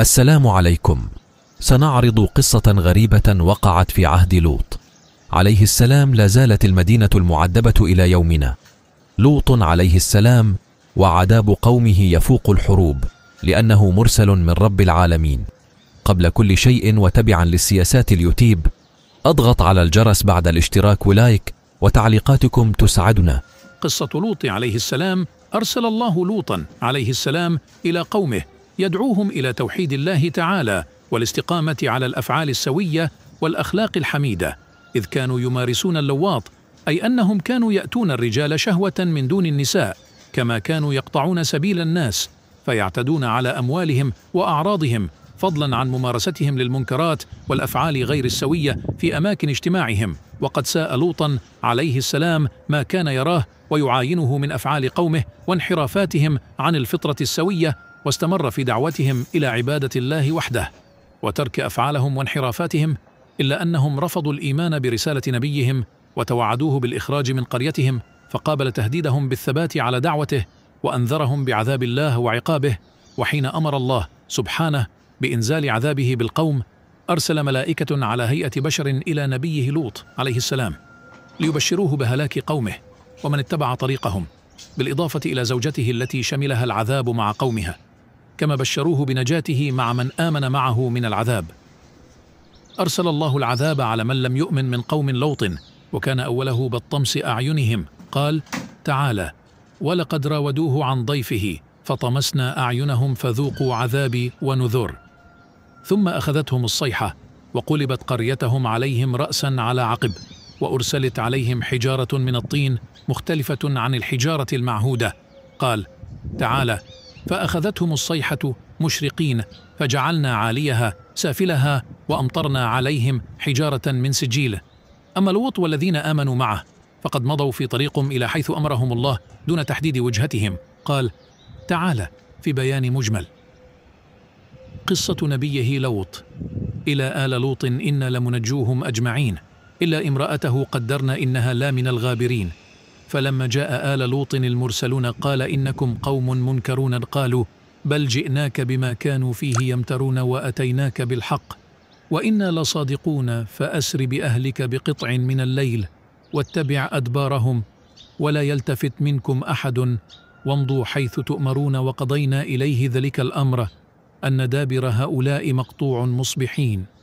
السلام عليكم سنعرض قصة غريبة وقعت في عهد لوط عليه السلام لا زالت المدينة المعدبة إلى يومنا لوط عليه السلام وعذاب قومه يفوق الحروب لأنه مرسل من رب العالمين قبل كل شيء وتبعا للسياسات اليوتيوب أضغط على الجرس بعد الاشتراك ولايك وتعليقاتكم تسعدنا قصة لوط عليه السلام أرسل الله لوطا عليه السلام إلى قومه يدعوهم إلى توحيد الله تعالى والاستقامة على الأفعال السوية والأخلاق الحميدة إذ كانوا يمارسون اللواط أي أنهم كانوا يأتون الرجال شهوة من دون النساء كما كانوا يقطعون سبيل الناس فيعتدون على أموالهم وأعراضهم فضلا عن ممارستهم للمنكرات والأفعال غير السوية في أماكن اجتماعهم وقد ساء لوطا عليه السلام ما كان يراه ويعاينه من أفعال قومه وانحرافاتهم عن الفطرة السوية واستمر في دعوتهم إلى عبادة الله وحده وترك أفعالهم وانحرافاتهم إلا أنهم رفضوا الإيمان برسالة نبيهم وتوعدوه بالإخراج من قريتهم فقابل تهديدهم بالثبات على دعوته وأنذرهم بعذاب الله وعقابه وحين أمر الله سبحانه بإنزال عذابه بالقوم أرسل ملائكة على هيئة بشر إلى نبيه لوط عليه السلام ليبشروه بهلاك قومه ومن اتبع طريقهم بالإضافة إلى زوجته التي شملها العذاب مع قومها كما بشروه بنجاته مع من آمن معه من العذاب أرسل الله العذاب على من لم يؤمن من قوم لوط وكان أوله بالطمس أعينهم قال تعالى ولقد راودوه عن ضيفه فطمسنا أعينهم فذوقوا عذابي ونذر ثم أخذتهم الصيحة وقلبت قريتهم عليهم رأسا على عقب وأرسلت عليهم حجارة من الطين مختلفة عن الحجارة المعهودة قال تعالى فأخذتهم الصيحة مشرقين فجعلنا عاليها سافلها وأمطرنا عليهم حجارة من سجيل أما لوط والذين آمنوا معه فقد مضوا في طريقهم إلى حيث أمرهم الله دون تحديد وجهتهم قال تعالى في بيان مجمل قصة نبيه لوط إلى آل لوط إنا لمنجوهم أجمعين إلا امرأته قدرنا إنها لا من الغابرين فلما جاء آل لوط المرسلون قال إنكم قوم منكرون قالوا بل جئناك بما كانوا فيه يمترون وأتيناك بالحق وإنا لصادقون فأسر بأهلك بقطع من الليل واتبع أدبارهم ولا يلتفت منكم أحد وامضوا حيث تؤمرون وقضينا إليه ذلك الأمر أن دابر هؤلاء مقطوع مصبحين